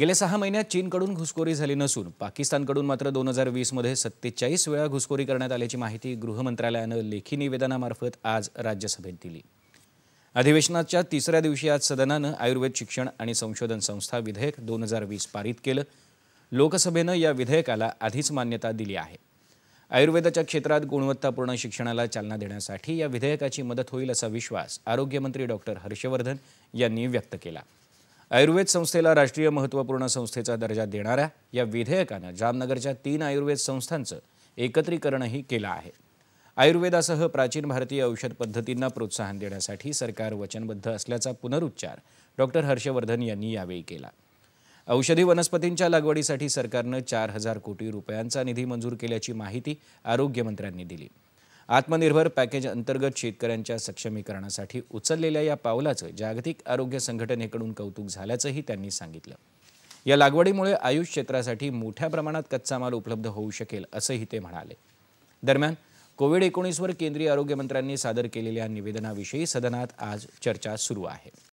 गेल्या सहा महिन्यात चीनकडून घुसखोरी झाली नसून पाकिस्तानकडून मात्र दोन हजार वीसमध्ये सत्तेचाळीस वेळा घुसखोरी करण्यात आल्याची माहिती गृहमंत्रालयानं लेखी निवेदनामार्फत आज राज्यसभेत दिली अधिवेशनाच्या तिसऱ्या दिवशी आज सदनानं आयुर्वेद शिक्षण आणि संशोधन संस्था विधेयक दोन हजार वीस पारित केलं लोकसभेनं या विधेयकाला आधीच मान्यता दिली आहे आयुर्वेदाच्या क्षेत्रात गुणवत्तापूर्ण शिक्षणाला चालना देण्यासाठी या विधेयकाची मदत होईल असा विश्वास आरोग्यमंत्री डॉक्टर हर्षवर्धन यांनी व्यक्त केला आयुर्वेद संस्थेला राष्ट्रीय महत्त्वपूर्ण संस्थेचा दर्जा देणाऱ्या या विधेयकानं जामनगरच्या तीन आयुर्वेद संस्थांचं एकत्रीकरणही केलं आहे आयुर्वेदासह प्राचीन भारतीय औषध पद्धतींना प्रोत्साहन देण्यासाठी सरकार वचनबद्ध असल्याचा पुनरुच्चार डॉक्टर हर्षवर्धन यांनी यावेळी केला औषधी वनस्पतींच्या लागवडीसाठी सरकारनं चार हजार कोटी रुपयांचा निधी मंजूर केल्याची माहिती आरोग्यमंत्र्यांनी दिली आत्मनिर्भर पॅकेज अंतर्गत शेतकऱ्यांच्या सक्षमीकरणासाठी उचललेल्या या पावलाचं जागतिक आरोग्य संघटनेकडून कौतुक झाल्याचंही त्यांनी सांगितलं या लागवडीमुळे आयुष क्षेत्रासाठी मोठ्या प्रमाणात कच्चा माल उपलब्ध होऊ शकेल असंही ते म्हणाले दरम्यान कोविड एकोणीसवर केंद्रीय आरोग्यमंत्र्यांनी सादर केलेल्या निवेदनाविषयी सदनात आज चर्चा सुरू आहे